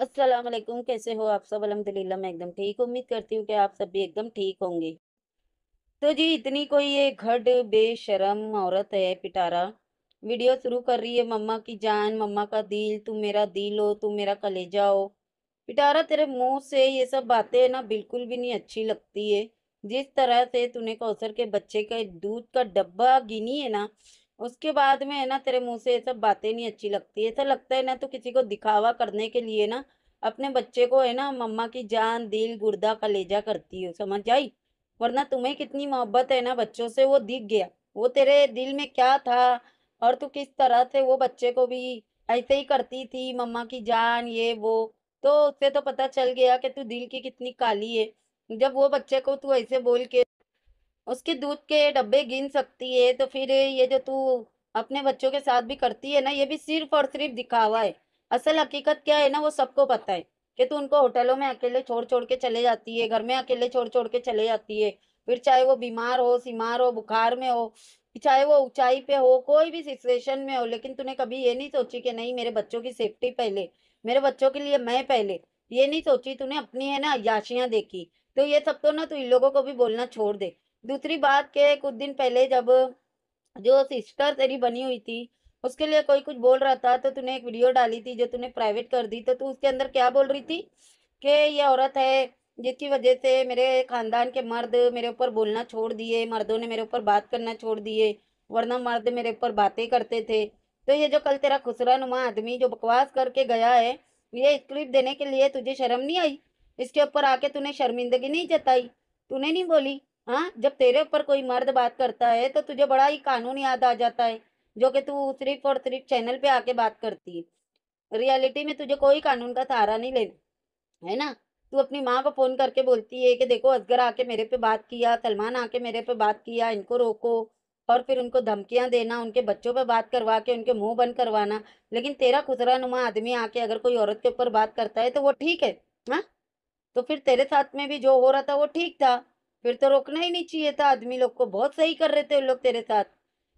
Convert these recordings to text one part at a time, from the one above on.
असलम कैसे हो आप सब अलहमदिल्ला मैं एकदम ठीक उम्मीद करती हूँ कि आप सब भी एकदम ठीक होंगे तो जी इतनी कोई ये घट बेशरम औरत है पिटारा वीडियो शुरू कर रही है मम्मा की जान मम्मा का दिल तुम मेरा दिल हो तुम मेरा कलेजा हो पिटारा तेरे मुंह से ये सब बातें ना बिल्कुल भी नहीं अच्छी लगती है जिस तरह से तूने कौसर के बच्चे का दूध का डब्बा गिनी है ना उसके बाद में है ना तेरे मुंह से ये सब बातें नहीं अच्छी लगती ऐसा लगता है ना तो किसी को दिखावा करने के लिए ना अपने बच्चे को है ना मम्मा की जान दिल गुर्दा कलेजा करती हो समझ आई वरना तुम्हें कितनी मोहब्बत है ना बच्चों से वो दिख गया वो तेरे दिल में क्या था और तू किस तरह से वो बच्चे को भी ऐसे ही करती थी मम्मा की जान ये वो तो उससे तो पता चल गया कि तू दिल की कितनी काली है जब वो बच्चे को तू ऐसे बोल के उसके दूध के डब्बे गिन सकती है तो फिर ये जो तू अपने बच्चों के साथ भी करती है ना ये भी सिर्फ और सिर्फ दिखावा है असल हकीकत क्या है ना वो सबको पता है कि तू उनको होटलों में अकेले छोड़ छोड़ के चले जाती है घर में अकेले छोड़ छोड़ के चले जाती है फिर चाहे वो बीमार हो सीमार हो बुखार में हो चाहे वो ऊंचाई पे हो कोई भी सिचुएशन में हो लेकिन तूने कभी ये नहीं सोची कि नहीं मेरे बच्चों की सेफ्टी पहले मेरे बच्चों के लिए मैं पहले ये नहीं सोची तूने अपनी है ना याशियाँ देखी तो ये सब तो ना तू इन लोगों को भी बोलना छोड़ दे दूसरी बात के कुछ दिन पहले जब जो सिस्टर तेरी बनी हुई थी उसके लिए कोई कुछ बोल रहा था तो तूने एक वीडियो डाली थी जो तूने प्राइवेट कर दी तो तू उसके अंदर क्या बोल रही थी कि ये औरत है जिसकी वजह से मेरे खानदान के मर्द मेरे ऊपर बोलना छोड़ दिए मर्दों ने मेरे ऊपर बात करना छोड़ दिए वरना मर्द मेरे ऊपर बातें करते थे तो ये जो कल तेरा खुसरा नुमा आदमी जो बकवास करके गया है ये स्क्रिप्ट देने के लिए तुझे शर्म नहीं आई इसके ऊपर आके तूने शर्मिंदगी नहीं जताई तूने नहीं बोली हाँ जब तेरे ऊपर कोई मर्द बात करता है तो तुझे बड़ा ही कानून याद आ जाता है जो कि तू सिर्फ और सिर्फ चैनल पे आके बात करती है रियलिटी में तुझे कोई कानून का सहारा नहीं लेना है ना तू अपनी माँ को फ़ोन करके बोलती है कि देखो असगर आके मेरे पे बात किया सलमान आके मेरे पे बात किया इनको रोको और फिर उनको धमकियाँ देना उनके बच्चों पे बात करवा के उनके मुंह बंद करवाना लेकिन तेरा खुजरा नुमा आदमी आके अगर कोई औरत के ऊपर बात करता है तो वो ठीक है हाँ तो फिर तेरे साथ में भी जो हो रहा था वो ठीक था फिर तो रोकना ही नहीं चाहिए था आदमी लोग को बहुत सही कर रहे थे लोग तेरे साथ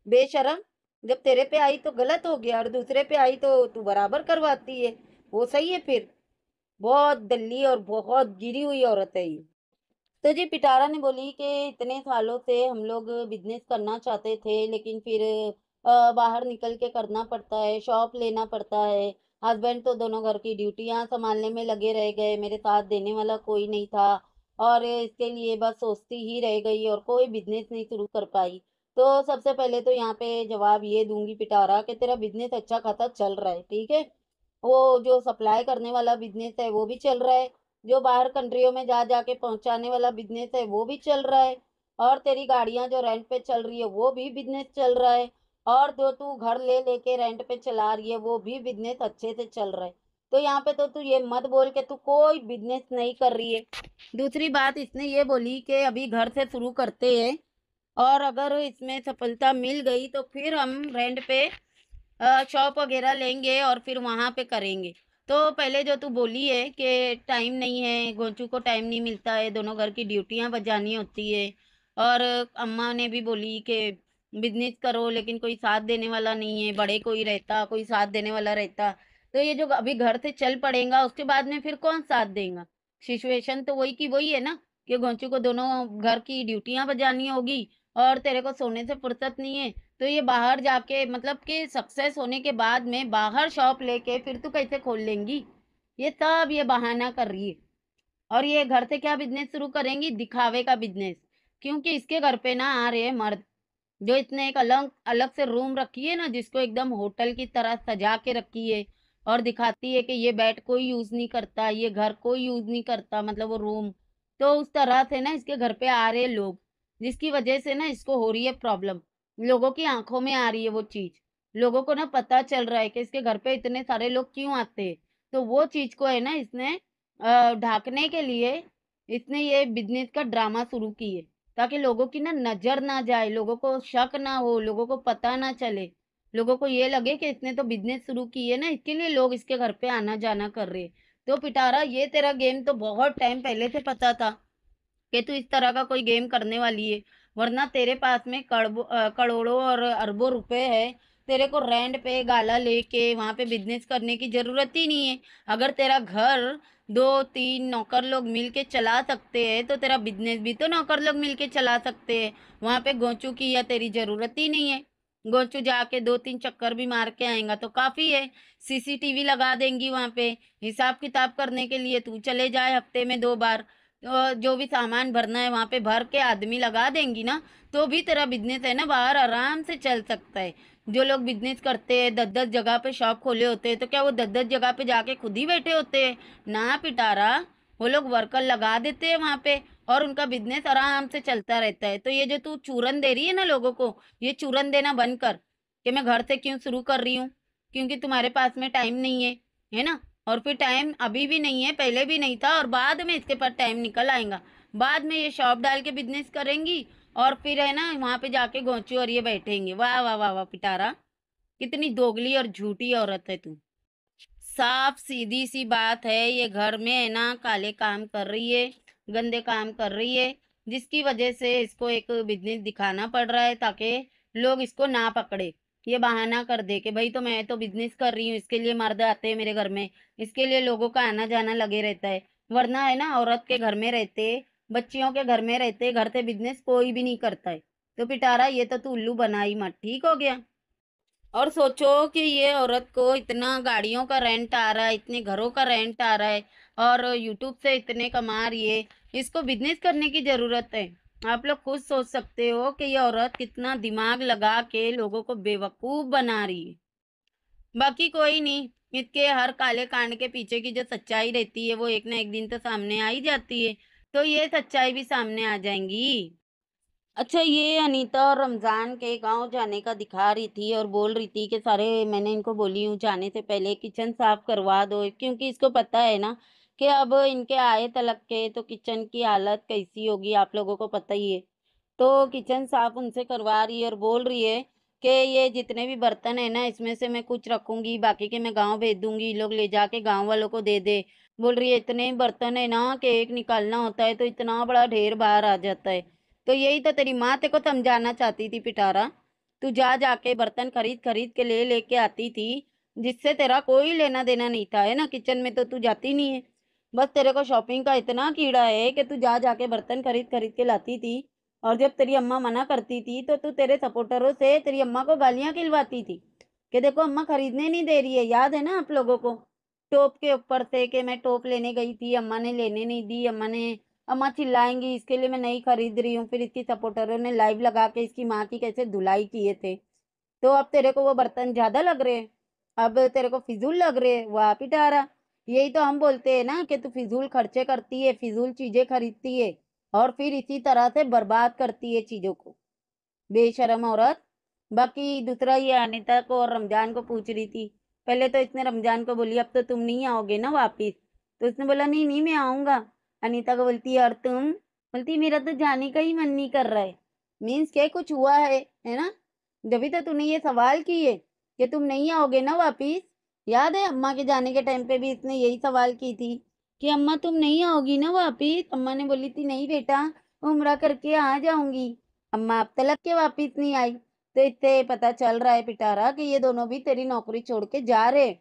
बेशरम जब तेरे पे आई तो गलत हो गया और दूसरे पे आई तो तू बराबर करवाती है वो सही है फिर बहुत दल्ली और बहुत गिरी हुई औरत है ये तो जी पिटारा ने बोली कि इतने सालों से हम लोग बिजनेस करना चाहते थे लेकिन फिर बाहर निकल के करना पड़ता है शॉप लेना पड़ता है हस्बैंड तो दोनों घर की ड्यूटियाँ संभालने में लगे रह गए मेरे साथ देने वाला कोई नहीं था और इसके लिए बस सोचती ही रह गई और कोई बिजनेस नहीं शुरू कर पाई तो सबसे पहले तो यहाँ पे जवाब ये दूंगी पिटारा कि तेरा बिजनेस अच्छा खासा चल रहा है ठीक है वो जो सप्लाई करने वाला बिजनेस है वो भी चल रहा है जो बाहर कंट्रियों में जा जा पहुँचाने वाला बिजनेस है वो भी चल रहा है और तेरी गाड़ियाँ जो रेंट पे चल रही है वो भी बिजनेस चल रहा है और जो तू घर ले लेके रेंट पे चला रही है वो भी बिजनेस अच्छे से चल रहा है तो यहाँ पे तो तू ये मत बोल के तू कोई बिजनेस नहीं कर रही है दूसरी बात इसने ये बोली कि अभी घर से शुरू करते हैं और अगर इसमें सफलता मिल गई तो फिर हम रेंट पे शॉप वगैरह लेंगे और फिर वहाँ पे करेंगे तो पहले जो तू बोली है कि टाइम नहीं है गोचू को टाइम नहीं मिलता है दोनों घर की ड्यूटियाँ बजानी होती है और अम्मा ने भी बोली कि बिजनेस करो लेकिन कोई साथ देने वाला नहीं है बड़े कोई रहता कोई साथ देने वाला रहता तो ये जो अभी घर से चल पड़ेगा उसके बाद में फिर कौन साथ देगा सिचुएशन तो वही की वही है ना कि घोंचू को दोनों घर की ड्यूटियां बजानी होगी और तेरे को सोने से फुर्सत नहीं है तो ये बाहर जाके मतलब कि सक्सेस होने के बाद में बाहर शॉप लेके फिर तू कैसे खोल लेंगी ये सब ये बहाना कर रही है और ये घर से क्या बिजनेस शुरू करेंगी दिखावे का बिजनेस क्योंकि इसके घर पे ना आ रहे मर्द जो इतने एक अलग अलग से रूम रखी है ना जिसको एकदम होटल की तरह सजा के रखी है और दिखाती है कि ये बेड कोई यूज़ नहीं करता ये घर कोई यूज़ नहीं करता मतलब वो रूम तो उस तरह से ना इसके घर पे आ रहे लोग जिसकी वजह से ना इसको हो रही है प्रॉब्लम लोगों की आंखों में आ रही है वो चीज़ लोगों को ना पता चल रहा है कि इसके घर पे इतने सारे लोग क्यों आते हैं तो वो चीज़ को है ना इसने ढाकने के लिए इसने ये बिजनेस का ड्रामा शुरू किए ताकि लोगों की ना नज़र ना जाए लोगों को शक ना हो लोगों को पता ना चले लोगों को ये लगे कि इसने तो बिजनेस शुरू की है ना इसके लिए लोग इसके घर पे आना जाना कर रहे तो पिटारा ये तेरा गेम तो बहुत टाइम पहले से पता था कि तू इस तरह का कोई गेम करने वाली है वरना तेरे पास में करोड़ों और अरबों रुपए है तेरे को रेंट पे गाला लेके वहाँ पे बिजनेस करने की ज़रूरत ही नहीं है अगर तेरा घर दो तीन नौकर लोग मिलके चला सकते हैं तो तेरा बिजनेस भी तो नौकर लोग मिलके चला सकते हैं वहाँ पे गोचू की या तेरी ज़रूरत ही नहीं है गोचू जाके दो तीन चक्कर भी मार के आएगा तो काफ़ी है सीसीटीवी लगा देंगी वहाँ पे हिसाब किताब करने के लिए तू चले जाए हफ्ते में दो बार तो जो भी सामान भरना है वहाँ पे भर के आदमी लगा देंगी ना तो भी तेरा बिजनेस है ना बाहर आराम से चल सकता है जो लोग बिजनेस करते हैं दस दस जगह पे शॉप खोले होते हैं तो क्या वो दस दस जगह पे जाके खुद ही बैठे होते हैं ना पिटारा वो लोग वर्कर लगा देते हैं वहाँ पे और उनका बिजनेस आराम से चलता रहता है तो ये जो तू चूरन दे रही है ना लोगों को ये चूरन देना बंद कर कि मैं घर से क्यों शुरू कर रही हूँ क्योंकि तुम्हारे पास में टाइम नहीं है है ना और फिर टाइम अभी भी नहीं है पहले भी नहीं था और बाद में इसके पास टाइम निकल आएगा बाद में ये शॉप डाल के बिजनेस करेंगी और फिर है ना वहाँ पे जाके गोचू और ये बैठेंगे वाह वाह वाह वाह पिटारा कितनी दोगली और झूठी औरत है तू साफ सीधी सी बात है ये घर में है ना काले काम कर रही है गंदे काम कर रही है जिसकी वजह से इसको एक बिजनेस दिखाना पड़ रहा है ताकि लोग इसको ना पकड़े ये बहाना कर दे कि भाई तो मैं तो बिजनेस कर रही हूँ इसके लिए मर्द आते हैं मेरे घर में इसके लिए लोगों का आना जाना लगे रहता है वरना है ना औरत के घर में रहते बच्चियों के घर में रहते घर से बिजनेस कोई भी नहीं करता है तो पिटारा ये तो तू उल्लू बनाई मत ठीक हो गया और सोचो कि ये औरत को इतना गाड़ियों का रेंट आ रहा है इतने घरों का रेंट आ रहा है और यूट्यूब से इतने कमा रही है इसको बिजनेस करने की ज़रूरत है आप लोग खुद सोच सकते हो कि ये औरत कितना दिमाग लगा के लोगों को बेवकूफ़ बना रही है बाकी कोई नहीं इसके हर काले कांड के पीछे की जो सच्चाई रहती है वो एक ना एक दिन तो सामने आ ही जाती है तो ये सच्चाई भी सामने आ जाएंगी अच्छा ये अनीता और रमज़ान के गांव जाने का दिखा रही थी और बोल रही थी कि सारे मैंने इनको बोली हूँ जाने से पहले किचन साफ़ करवा दो क्योंकि इसको पता है ना कि अब इनके आए तलक के तो किचन की हालत कैसी होगी आप लोगों को पता ही है तो किचन साफ उनसे करवा रही है और बोल रही है कि ये जितने भी बर्तन है ना इसमें से मैं कुछ रखूँगी बाकी के मैं गाँव भेज दूँगी लोग ले जाके गाँव वालों को दे दे बोल रही है इतने बर्तन है ना कि एक निकालना होता है तो इतना बड़ा ढेर बाहर आ जाता है तो यही तो तेरी माँ ते को समझाना चाहती थी पिटारा तू जा जाके बर्तन खरीद खरीद के ले लेके आती थी जिससे तेरा कोई लेना देना नहीं था है ना किचन में तो तू जाती नहीं है बस तेरे को शॉपिंग का इतना कीड़ा है कि तू जा जाके बर्तन खरीद खरीद के लाती थी और जब तेरी अम्मा मना करती थी तो तू तेरे सपोर्टरों से तेरी अम्मा को गालियाँ खिलवाती थी कि देखो अम्मा खरीदने नहीं दे रही है याद है ना आप लोगों को टोप के ऊपर से कि मैं टोप लेने गई थी अम्मा ने लेने नहीं दी अम्मा ने अम्मा चिल्लाएंगी इसके लिए मैं नहीं खरीद रही हूँ फिर इसकी सपोर्टरों ने लाइव लगा के इसकी माँ की कैसे धुलाई किए थे तो अब तेरे को वो बर्तन ज़्यादा लग रहे अब तेरे को फिजूल लग रहे वो आप ही डारा यही तो हम बोलते हैं ना कि तू फिजूल खर्चे करती है फिजूल चीज़ें खरीदती है और फिर इसी तरह से बर्बाद करती है चीज़ों को बेशरम औरत बाकी दूसरा ये अनिता को और रमज़ान को पूछ रही थी पहले तो इसने रमज़ान को बोली अब तो तुम नहीं आओगे ना वापिस तो उसने बोला नहीं नहीं मैं आऊँगा अनिता को बोलती है और तुम बोलती मेरा तो जाने का ही मन नहीं कर रहा है मीन्स क्या कुछ हुआ है है ना जभी तो तूने ये सवाल किए कि तुम नहीं आओगे ना वापिस याद है अम्मा के जाने के टाइम पे भी इसने यही सवाल की थी कि अम्मा तुम नहीं आओगी ना वापिस अम्मा ने बोली थी नहीं बेटा उम्र करके आ जाऊंगी अम्मा अब तलक के वापिस नहीं आई तो इससे पता चल रहा है पिटारा कि ये दोनों भी तेरी नौकरी छोड़ के जा रहे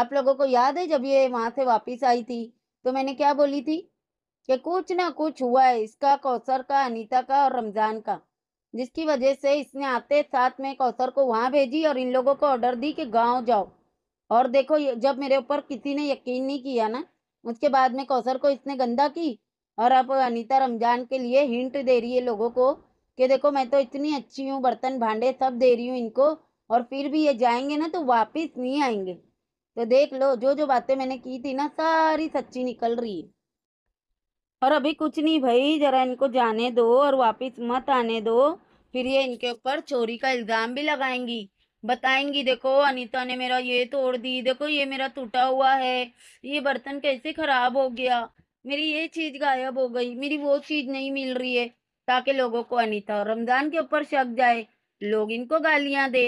आप लोगों को याद है जब ये वहां से वापिस आई थी तो मैंने क्या बोली थी कि कुछ ना कुछ हुआ है इसका कौसर का अनीता का और रमज़ान का जिसकी वजह से इसने आते साथ में कौसर को वहाँ भेजी और इन लोगों को ऑर्डर दी कि गांव जाओ और देखो जब मेरे ऊपर किसी ने यकीन नहीं किया ना उसके बाद में कौशर को इसने गंदा की और अब अनीता रमजान के लिए हिंट दे रही है लोगों को कि देखो मैं तो इतनी अच्छी हूँ बर्तन भांडे सब दे रही हूँ इनको और फिर भी ये जाएंगे ना तो वापस नहीं आएंगे तो देख लो जो जो बातें मैंने की थी ना सारी सच्ची निकल रही है और अभी कुछ नहीं भाई जरा इनको जाने दो और वापस मत आने दो फिर ये इनके ऊपर चोरी का इल्ज़ाम भी लगाएंगी बताएंगी देखो अनीता ने मेरा ये तोड़ दी देखो ये मेरा टूटा हुआ है ये बर्तन कैसे खराब हो गया मेरी ये चीज़ गायब हो गई मेरी वो चीज़ नहीं मिल रही है ताकि लोगों को अनीता और रमजान के ऊपर शक जाए लोग इनको गालियां दे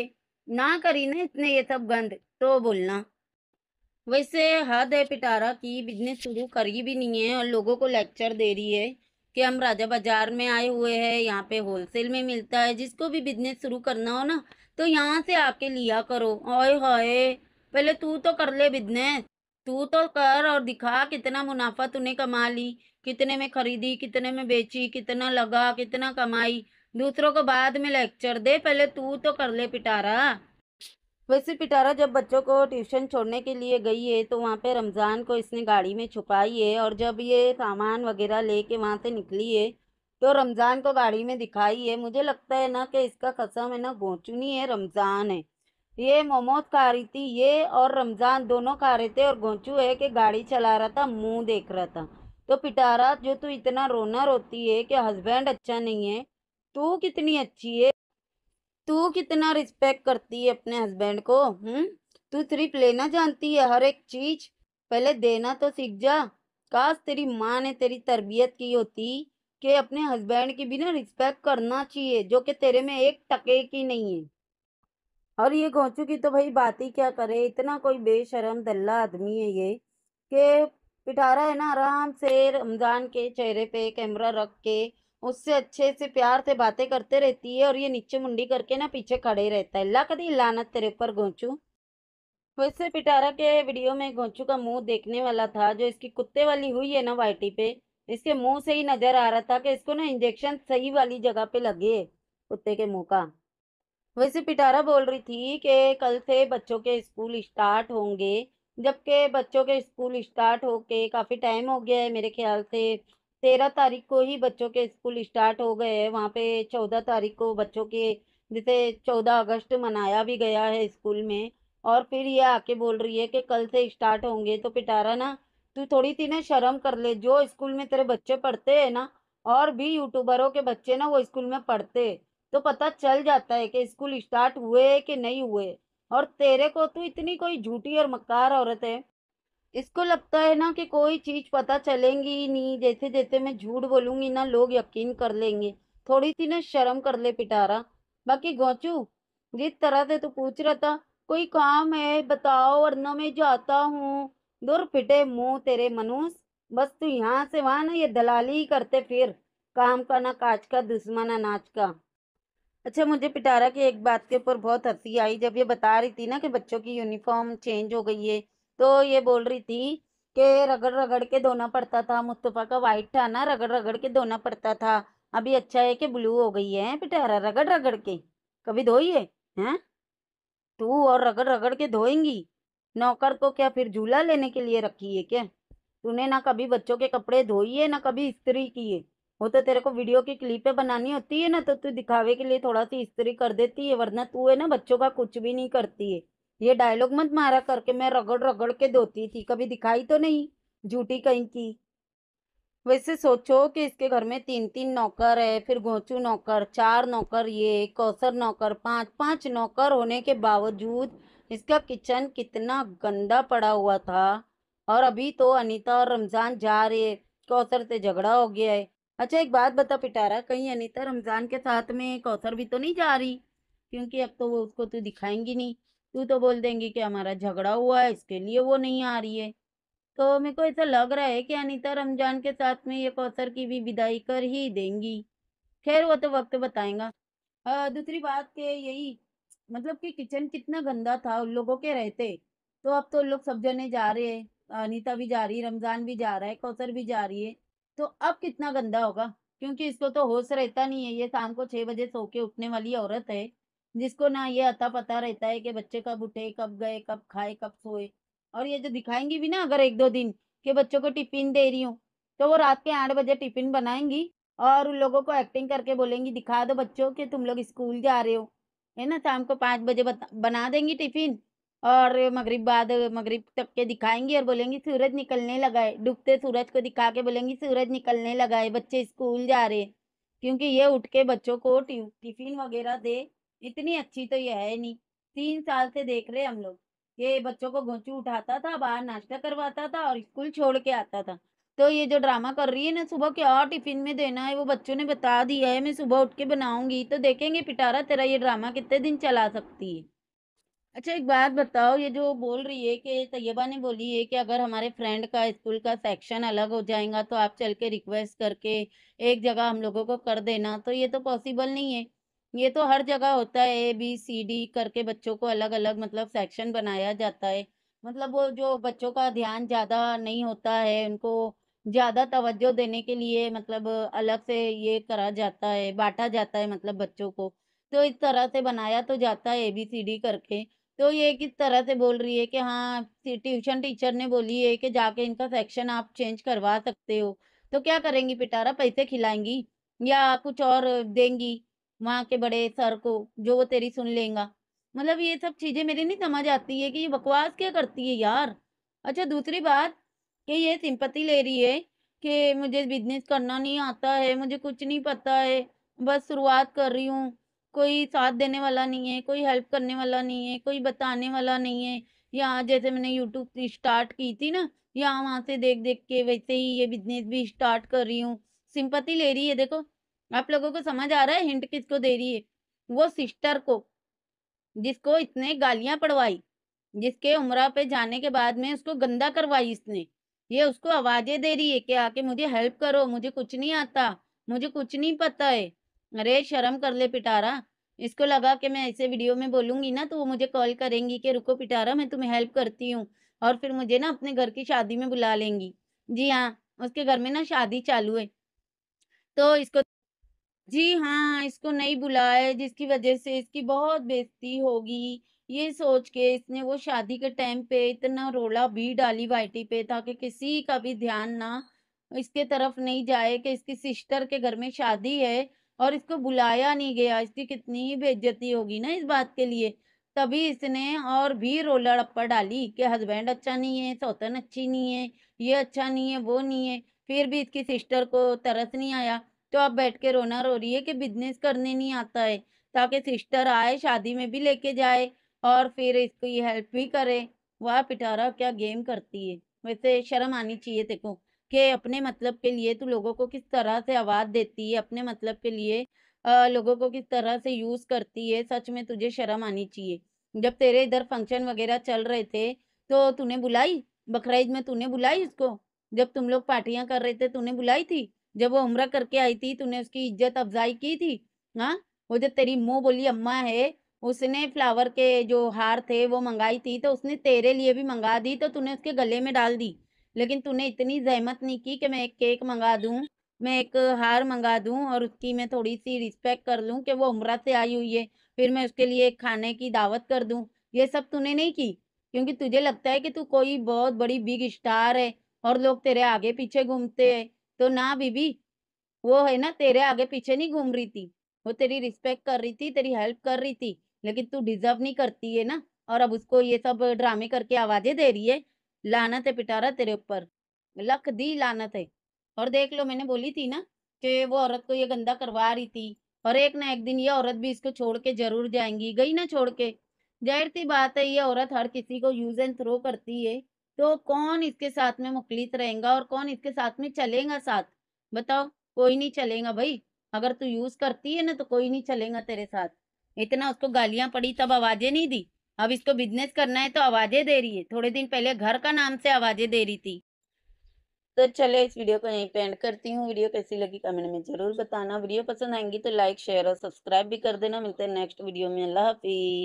ना करी ना इतने ये सब गंद तो बोलना वैसे हद है पिटारा की बिजनेस शुरू करी भी नहीं है और लोगों को लेक्चर दे रही है कि हम राजा बाजार में आए हुए हैं यहाँ पे होलसेल में मिलता है जिसको भी बिजनेस शुरू करना हो ना तो यहाँ से आके लिया करो ओए हाय पहले तू तो कर ले बिजनेस तू तो कर और दिखा कितना मुनाफा तूने कमा ली कितने में खरीदी कितने में बेची कितना लगा कितना कमाई दूसरों को बाद में लेक्चर दे पहले तू तो कर ले पिटारा वैसे पिटारा जब बच्चों को ट्यूशन छोड़ने के लिए गई है तो वहाँ पे रमज़ान को इसने गाड़ी में छुपाई है और जब ये सामान वगैरह लेके वहाँ से निकली है तो रमज़ान को तो गाड़ी में दिखाई है मुझे लगता है ना कि इसका कसम है ना गोचुनी है रमज़ान है ये मोमोज खा रही थी ये और रमज़ान दोनों खा रहे थे और गोचू है कि गाड़ी चला रहा था मुंह देख रहा था तो पिटारा जो तू इतना रोना रोती है कि हस्बैंड अच्छा नहीं है तू कितनी अच्छी है तू कितना रिस्पेक्ट करती है अपने हस्बैंड को हम्म तू सिर्फ लेना जानती है हर एक चीज़ पहले देना तो सीख जा काश तेरी माँ ने तेरी तरबियत की होती कि अपने हस्बैंड की भी ना रिस्पेक्ट करना चाहिए जो कि तेरे में एक टके की नहीं है और ये घोचू की तो भाई बात ही क्या करे इतना कोई बेशरम दल्ला आदमी है ये कि पिटारा है ना आराम से रमज़ान के चेहरे पे कैमरा रख के उससे अच्छे से प्यार से बातें करते रहती है और ये नीचे मुंडी करके ना पीछे खड़े रहता है ला कदी लानत तेरे ऊपर घोंचू वैसे पिटारा के वीडियो में घोंचू का मुंह देखने वाला था जो इसकी कुत्ते वाली हुई है ना वाइटी पे इसके मुंह से ही नजर आ रहा था कि इसको ना इंजेक्शन सही वाली जगह पे लगे कुत्ते के मुंह का वैसे पिटारा बोल रही थी कि कल से बच्चों के स्कूल स्टार्ट होंगे जबकि बच्चों के स्कूल स्टार्ट होके काफ़ी टाइम हो गया है मेरे ख्याल से तेरह तारीख को ही बच्चों के स्कूल स्टार्ट हो गए हैं वहाँ पे चौदह तारीख को बच्चों के जैसे चौदह अगस्त मनाया भी गया है स्कूल में और फिर ये आके बोल रही है कि कल से स्टार्ट होंगे तो पिटारा ना तू थोड़ी सी ना शर्म कर ले जो स्कूल में तेरे बच्चे पढ़ते है ना और भी यूट्यूबरों के बच्चे ना वो स्कूल में पढ़ते तो पता चल जाता है कि स्कूल स्टार्ट हुए कि नहीं हुए और तेरे को तू तो इतनी कोई झूठी और मक्कार औरत है इसको लगता है ना कि कोई चीज़ पता चलेंगी ही नहीं जैसे जैसे मैं झूठ बोलूँगी ना लोग यकीन कर लेंगे थोड़ी सी ना शर्म कर ले पिटारा बाकी गोचू जिस तरह से तू पूछ रहा था कोई काम है बताओ वरना मैं जाता हूँ दूर फिटे मुंह तेरे मनुष बस तू यहाँ से वहां ना ये दलाली ही करते फिर काम का ना काज का दुश्मन ना नाच का अच्छा मुझे पिटारा की एक बात के ऊपर बहुत हंसी आई जब ये बता रही थी ना कि बच्चों की यूनिफॉर्म चेंज हो गई है तो ये बोल रही थी कि रगड़ रगड़ के धोना पड़ता था मुस्तफ़ा का वाइट था ना रगड़ रगड़ के धोना पड़ता था अभी अच्छा है कि ब्लू हो गई है पिटारा रगड़ रगड़ के कभी धोइए हैं तू और रगड़ रगड़ के धोएंगी नौकर को क्या फिर झूला लेने के लिए रखी है क्या तूने ना कभी बच्चों के कपड़े धोई है ना कभी इस्त्री किए वो तो तेरे को वीडियो की क्लिपें बनानी होती है ना तो तू दिखावे के लिए थोड़ा सी इस्त्री कर देती है वरना तू है ना बच्चों का कुछ भी नहीं करती है ये डायलॉग मत मारा करके मैं रगड़ रगड़ के धोती थी कभी दिखाई तो नहीं झूठी कहीं की वैसे सोचो कि इसके घर में तीन तीन नौकर है फिर गोचू नौकर चार नौकर ये कौसर नौकर पांच पांच नौकर होने के बावजूद इसका किचन कितना गंदा पड़ा हुआ था और अभी तो अनीता और रमज़ान जा रहे कौसर से झगड़ा हो गया है अच्छा एक बात बता पिटारा कहीं अनीता रमज़ान के साथ में कौसर भी तो नहीं जा रही क्योंकि अब तो वो उसको तू तो दिखाएंगी नहीं तू तो बोल देंगी कि हमारा झगड़ा हुआ है इसके लिए वो नहीं आ रही है तो मेरे को ऐसा लग रहा है कि अनीता रमजान के साथ में ये कौसर की भी विदाई कर ही देंगी खैर वो तो वक्त बताएंगा दूसरी बात के यही मतलब कि किचन कितना गंदा था उन लोगों के रहते तो अब तो लोग सब जने जा रहे हैं अनिता भी जा रही है रमजान भी जा रहा है कौसर भी जा रही है तो अब कितना गंदा होगा क्योंकि इसको तो होश रहता नहीं है ये शाम को छह बजे सो के उठने वाली औरत है जिसको ना ये अता पता रहता है कि बच्चे कब उठे कब गए कब खाए कब सोए और ये जो दिखाएंगी भी ना अगर एक दो दिन के बच्चों को टिफिन दे रही हूँ तो वो रात के आठ बजे टिफिन बनाएंगी और उन लोगों को एक्टिंग करके बोलेंगी दिखा दो बच्चों के तुम लोग स्कूल जा रहे हो है ना शाम को पाँच बजे बना देंगी टिफिन और मगरिब बाद मगरिब तक के दिखाएंगी और बोलेंगी सूरज निकलने लगा है डूबते सूरज को दिखा के बोलेंगी सूरज निकलने लगा है बच्चे स्कूल जा रहे क्योंकि ये उठ के बच्चों को टिफिन वगैरह दे इतनी अच्छी तो ये है नहीं तीन साल से देख रहे हम लोग ये बच्चों को घोंचू उठाता था बाहर नाश्ता करवाता था और स्कूल छोड़ के आता था तो ये जो ड्रामा कर रही है ना सुबह क्या टिफिन में देना है वो बच्चों ने बता दिया है मैं सुबह उठ के बनाऊंगी तो देखेंगे पिटारा तेरा ये ड्रामा कितने दिन चला सकती है अच्छा एक बात बताओ ये जो बोल रही है कि तैयबा ने बोली है कि अगर हमारे फ्रेंड का स्कूल का सेक्शन अलग हो जाएगा तो आप चल के रिक्वेस्ट करके एक जगह हम लोगों को कर देना तो ये तो पॉसिबल नहीं है ये तो हर जगह होता है ए बी सी डी करके बच्चों को अलग अलग मतलब सेक्शन बनाया जाता है मतलब वो जो बच्चों का ध्यान ज़्यादा नहीं होता है उनको ज़्यादा तवज्जो देने के लिए मतलब अलग से ये करा जाता है बांटा जाता है मतलब बच्चों को तो इस तरह से बनाया तो जाता है ए बी सी डी करके तो ये किस तरह से बोल रही है कि हाँ ट्यूशन टीचर ने बोली है कि जाके इनका सेक्शन आप चेंज करवा सकते हो तो क्या करेंगी पिटारा पैसे खिलाएंगी या कुछ और देंगी वहाँ के बड़े सर को जो वो तेरी सुन लेगा मतलब ये सब चीज़ें मेरी नहीं समझ आती है कि ये बकवास क्या करती है यार अच्छा दूसरी बात कि ये सिंपत्ति ले रही है कि मुझे बिजनेस करना नहीं आता है मुझे कुछ नहीं पता है बस शुरुआत कर रही हूँ कोई साथ देने वाला नहीं है कोई हेल्प करने वाला नहीं है कोई बताने वाला नहीं है यहाँ जैसे मैंने यूट्यूब स्टार्ट की थी ना यहाँ वहाँ से देख देख के वैसे ही ये बिजनेस भी स्टार्ट कर रही हूँ सिंपत्ति ले रही है देखो आप लोगों को समझ आ रहा है हिंट किसको दे रही है वो सिस्टर को जिसको इसने गालियां पड़वाई जिसके उम्र पे जाने के बाद में उसको गंदा करवाई इसने ये उसको आवाजें दे रही है कि आके मुझे हेल्प करो मुझे कुछ नहीं आता मुझे कुछ नहीं पता है अरे शर्म कर ले पिटारा इसको लगा कि मैं ऐसे वीडियो में बोलूंगी ना तो वो मुझे कॉल करेंगी कि रुको पिटारा मैं तुम्हें हेल्प करती हूँ और फिर मुझे ना अपने घर की शादी में बुला लेंगी जी हाँ उसके घर में ना शादी चालू है तो इसको जी हाँ इसको नहीं बुलाए जिसकी वजह से इसकी बहुत बेजती होगी ये सोच के इसने वो शादी के टाइम पे इतना रोला भी डाली वाइटी पे ताकि किसी का भी ध्यान ना इसके तरफ नहीं जाए कि इसकी सिस्टर के घर में शादी है और इसको बुलाया नहीं गया इसकी कितनी ही बेज्जती होगी ना इस बात के लिए तभी इसने और भी रोला डप्पा डाली कि हस्बैंड अच्छा नहीं है सौतन अच्छी नहीं है ये अच्छा नहीं है वो नहीं है फिर भी इसकी सिस्टर को तरस नहीं आया तो आप बैठ के रोना रो रही है कि बिजनेस करने नहीं आता है ताकि सिस्टर आए शादी में भी लेके जाए और फिर इसकी हेल्प भी करे वाह पिटारा क्या गेम करती है वैसे शर्म आनी चाहिए देखो कि अपने मतलब के लिए तू लोगों को किस तरह से आवाज़ देती है अपने मतलब के लिए आ, लोगों को किस तरह से यूज़ करती है सच में तुझे शर्म आनी चाहिए जब तेरे इधर फंक्शन वगैरह चल रहे थे तो तूने बुलाई बकर में तूने बुलाई उसको जब तुम लोग पार्टियां कर रहे थे तूने बुलाई थी जब वो उम्र करके आई थी तूने उसकी इज्जत अफजाई की थी हाँ वो जब तेरी मुँह बोली अम्मा है उसने फ्लावर के जो हार थे वो मंगाई थी तो उसने तेरे लिए भी मंगा दी तो तूने उसके गले में डाल दी लेकिन तूने इतनी जहमत नहीं की कि मैं एक केक मंगा दूँ मैं एक हार मंगा दूँ और उसकी मैं थोड़ी सी रिस्पेक्ट कर लूँ कि वो उम्र से आई हुई है फिर मैं उसके लिए एक खाने की दावत कर दूँ ये सब तूने नहीं की क्योंकि तुझे लगता है कि तू कोई बहुत बड़ी बिग स्टार है और लोग तेरे आगे पीछे घूमते हैं तो ना बीबी वो है ना तेरे आगे पीछे नहीं घूम रही थी वो तेरी रिस्पेक्ट कर रही थी तेरी हेल्प कर रही थी लेकिन तू डिजर्व नहीं करती है ना और अब उसको ये सब ड्रामे करके आवाजें दे रही है लानत है पिटारा तेरे ऊपर लख दी लानत है और देख लो मैंने बोली थी ना कि वो औरत को ये गंदा करवा रही थी और एक ना एक दिन ये औरत भी इसको छोड़ के जरूर जाएंगी गई ना छोड़ के जाहिर सी बात है ये औरत हर किसी को यूज एंड थ्रो करती है तो कौन इसके साथ में मुखलित रहेगा और कौन इसके साथ में चलेगा साथ बताओ कोई नहीं चलेगा भाई अगर तू यूज करती है ना तो कोई नहीं चलेगा तेरे साथ इतना उसको गालियां पड़ी तब आवाजें नहीं दी अब इसको बिजनेस करना है तो आवाजें दे रही है थोड़े दिन पहले घर का नाम से आवाजें दे रही थी तो चले इस वीडियो को यहीं पे एंड करती हूँ वीडियो कैसी लगी कमेंट में जरूर बताना वीडियो पसंद आएंगी तो लाइक शेयर और सब्सक्राइब भी कर देना मिलते हैं नेक्स्ट वीडियो में अल्लाह हाफिज